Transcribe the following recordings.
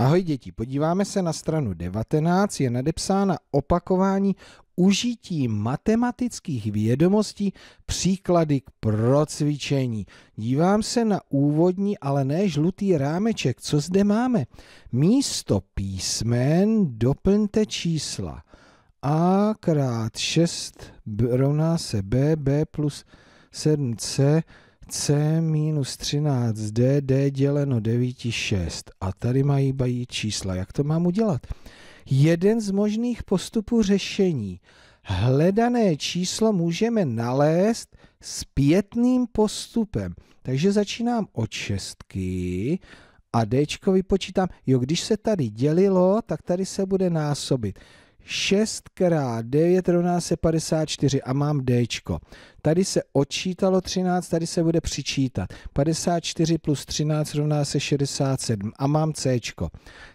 Ahoj děti, podíváme se na stranu 19, je nadepsána opakování užití matematických vědomostí příklady k procvičení. Dívám se na úvodní, ale ne žlutý rámeček. Co zde máme? Místo písmen doplňte čísla. A krát 6 rovná se B, B plus 7C C minus 13 D, D děleno 9, 6. A tady mají bají čísla. Jak to mám udělat? Jeden z možných postupů řešení. Hledané číslo můžeme nalézt zpětným postupem. Takže začínám od šestky a D vypočítám. Jo, když se tady dělilo, tak tady se bude násobit. 6 x 9 rovná se 54 a mám D. Tady se odčítalo 13, tady se bude přičítat. 54 plus 13 rovná se 67 a mám C.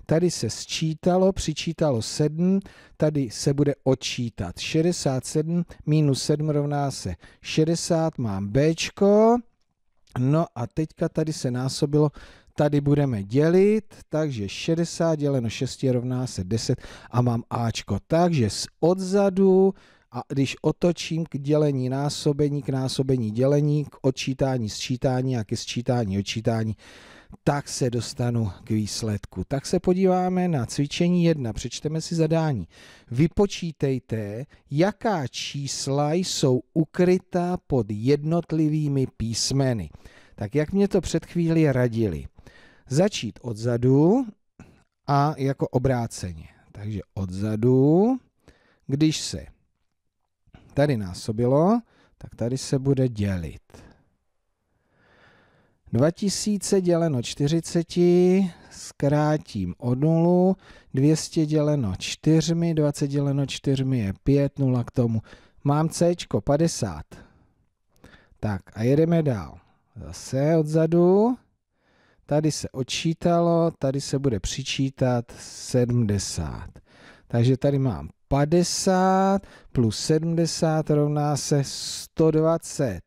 Tady se sčítalo, přičítalo 7, tady se bude odčítat 67 minus 7 rovná se 60, mám B. No a teďka tady se násobilo tady budeme dělit, takže 60 děleno 6 rovná se 10 a mám Ačko. Takže z odzadu a když otočím k dělení násobení, k násobení dělení, k odčítání sčítání a ke sčítání odčítání, tak se dostanu k výsledku. Tak se podíváme na cvičení 1, přečteme si zadání. Vypočítejte, jaká čísla jsou ukryta pod jednotlivými písmeny. Tak jak mě to před chvíli radili začít odzadu a jako obráceně. Takže odzadu, když se tady násobilo, tak tady se bude dělit. 2000 děleno 40, zkrátím o nulu, 200 děleno 4, 20 děleno 4 je 5, 0 k tomu. Mám C 50. Tak a jedeme dál. Zase odzadu. Tady se odčítalo, tady se bude přičítat 70. Takže tady mám 50 plus 70 rovná se 120.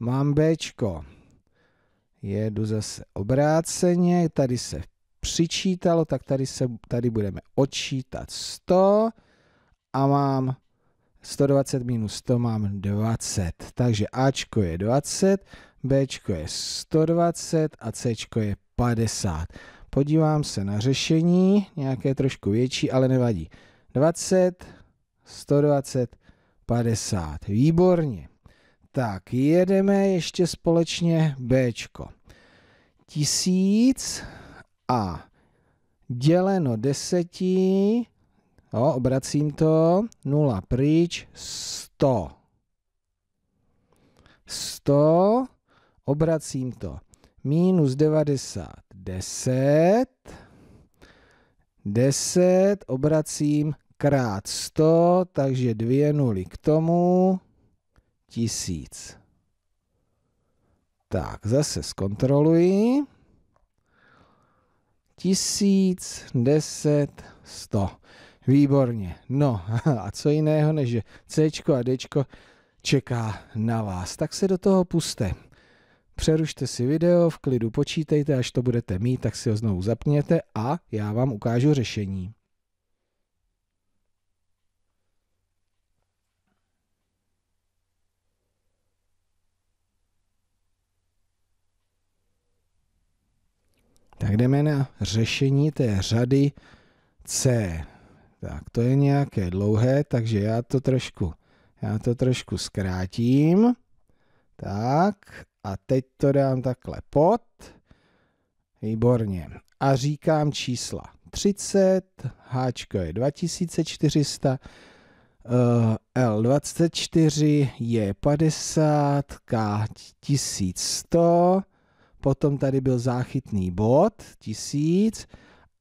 Mám B. Jedu zase obráceně, tady se přičítalo, tak tady, se, tady budeme odčítat 100 a mám 120 minus 100 mám 20. Takže Ačko je 20, B je 120 a C je 50. Podívám se na řešení, nějaké trošku větší, ale nevadí. 20, 120, 50. Výborně. Tak, jedeme ještě společně B. Tisíc a děleno deseti, jo, obracím to, nula pryč, 100. 100 obracím to. Minus 90, 10. 10 obracím krát 100, takže dvě nuly k tomu, 1000. Tak, zase zkontroluji. 1000, 10, 100. Výborně. No a co jiného, než že C a D čeká na vás. Tak se do toho puste přerušte si video, v klidu počítejte, až to budete mít, tak si ho znovu zapněte a já vám ukážu řešení. Tak jdeme na řešení té řady C. Tak to je nějaké dlouhé, takže já to trošku, já to trošku zkrátím. Tak a teď to dám takhle pod. Výborně. A říkám čísla. 30, H je 2400, eh, L24 je 50, K 1100, potom tady byl záchytný bod 1000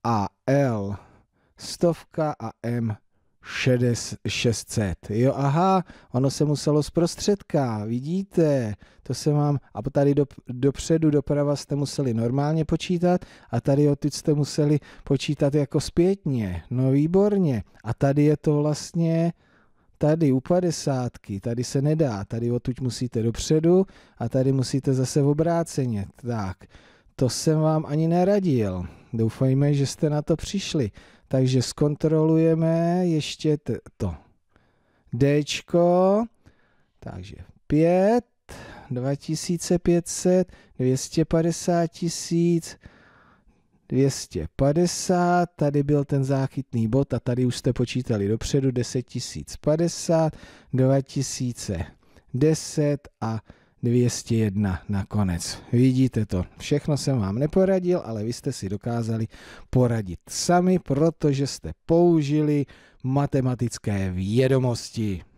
a L 100 a M šedes, 600. Jo, aha, ono se muselo zprostředka, vidíte, to se mám, a tady do, dopředu, doprava jste museli normálně počítat a tady odtud jste museli počítat jako zpětně, no výborně. A tady je to vlastně, tady u padesátky, tady se nedá, tady odtud musíte dopředu a tady musíte zase v obráceně, tak. To jsem vám ani neradil. Doufejme, že jste na to přišli. Takže zkontrolujeme ještě to D. Takže 5, 2500, 250 tisíc, 250, tady byl ten záchytný bod a tady už jste počítali dopředu 10 050, 2010 a 201 nakonec. Vidíte to, všechno jsem vám neporadil, ale vy jste si dokázali poradit sami, protože jste použili matematické vědomosti.